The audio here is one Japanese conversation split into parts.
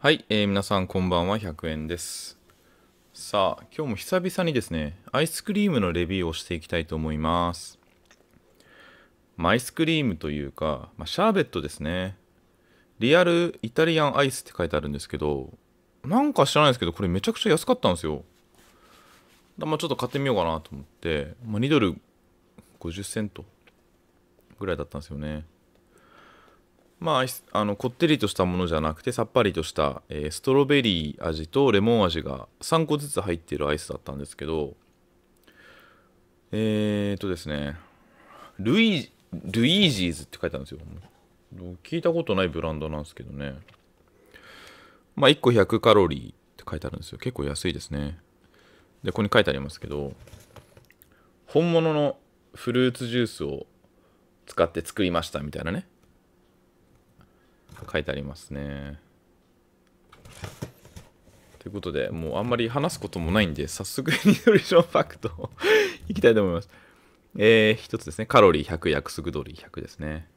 はい、えー、皆さんこんばんは、100円です。さあ、今日も久々にですね、アイスクリームのレビューをしていきたいと思います。まあ、アイスクリームというか、まあ、シャーベットですね。リアルイタリアンアイスって書いてあるんですけど、なんか知らないですけど、これめちゃくちゃ安かったんですよ。だまあ、ちょっと買ってみようかなと思って、まあ、2ドル50セントぐらいだったんですよね。まあ、あのこってりとしたものじゃなくてさっぱりとした、えー、ストロベリー味とレモン味が3個ずつ入ってるアイスだったんですけどえー、っとですねルイルイージーズって書いてあるんですよ聞いたことないブランドなんですけどねまあ1個100カロリーって書いてあるんですよ結構安いですねでここに書いてありますけど本物のフルーツジュースを使って作りましたみたいなね書いてありますね。ということで、もうあんまり話すこともないんで、早速ニュトリションファクト いきたいと思います。えー、1つですね。カロリー100、約束通り100ですね。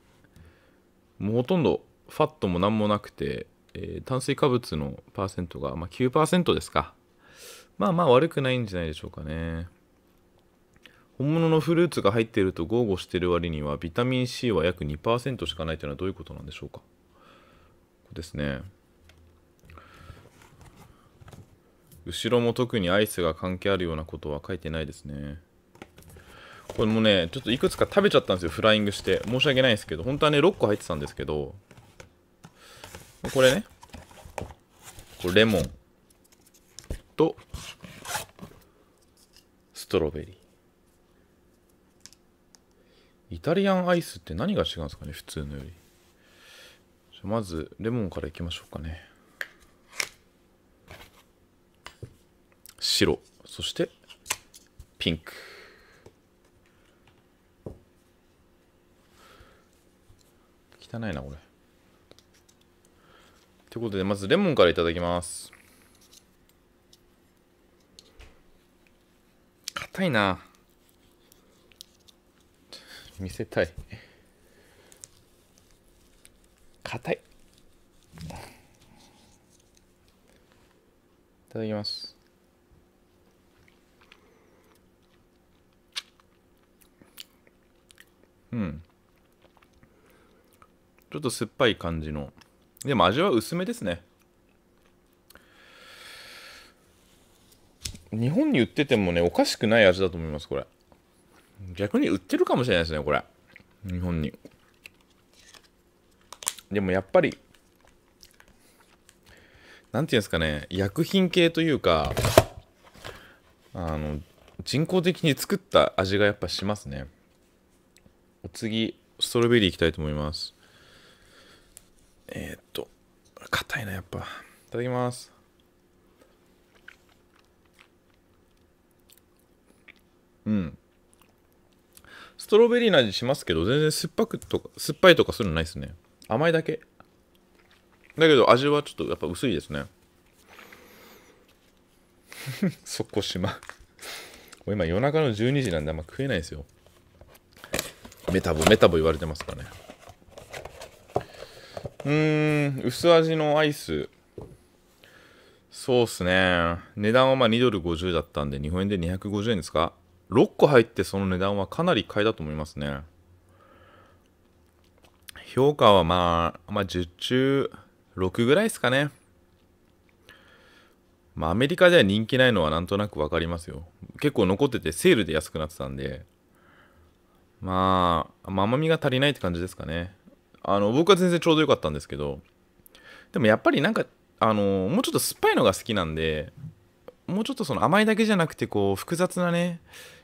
もうほとんどファットも何もなくて、えー、炭水化物のパーセントが、まあ、9%ですか。まあまあ悪くないんじゃないでしょうかね。本物のフルーツが入っていると豪語してる割にはビタミン C は約2%しかないというのはどういうことなんでしょうかですね後ろも特にアイスが関係あるようなことは書いてないですねこれもねちょっといくつか食べちゃったんですよフライングして申し訳ないんですけど本当はね6個入ってたんですけどこれねこれレモンとストロベリーイタリアンアイスって何が違うんですかね普通のよりじゃまずレモンからいきましょうかね白そしてピンク汚いなこれということでまずレモンからいただきます硬いな見せたい硬いいただきますうんちょっと酸っぱい感じのでも味は薄めですね日本に売っててもねおかしくない味だと思いますこれ逆に売ってるかもしれないですねこれ日本にでもやっぱり、なんていうんですかね、薬品系というか、あの、人工的に作った味がやっぱしますね。お次、ストロベリーいきたいと思います。えー、っと、硬いな、やっぱ。いただきます。うん。ストロベリーの味しますけど、全然酸っぱくとか、酸っぱいとかするのないですね。甘いだけ。だけど味はちょっとやっぱ薄いですね。そこしま。もう今夜中の12時なんであんま食えないですよ。メタボ、メタボ言われてますかね。うーん、薄味のアイス。そうっすね。値段はまあ2ドル50だったんで、日本円で250円ですか ?6 個入ってその値段はかなり買いだと思いますね。評価はまあ、まあ、10中6ぐらいですかね。まあ、アメリカでは人気ないのはなんとなくわかりますよ。結構残ってて、セールで安くなってたんで、まあ、甘みが足りないって感じですかね。あの、僕は全然ちょうど良かったんですけど、でもやっぱりなんか、あの、もうちょっと酸っぱいのが好きなんで、もうちょっとその甘いだけじゃなくて、こう、複雑なね、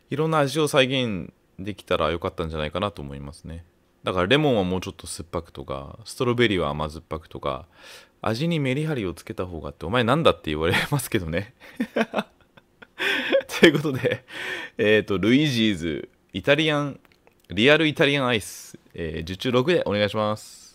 いろんな味を再現できたら良かったんじゃないかなと思いますね。だからレモンはもうちょっと酸っぱくとか、ストロベリーは甘酸っぱくとか、味にメリハリをつけた方がって、お前なんだって言われますけどね。ということで、えっ、ー、と、ルイージーズ、イタリアン、リアルイタリアンアイス、えー、受注6でお願いします。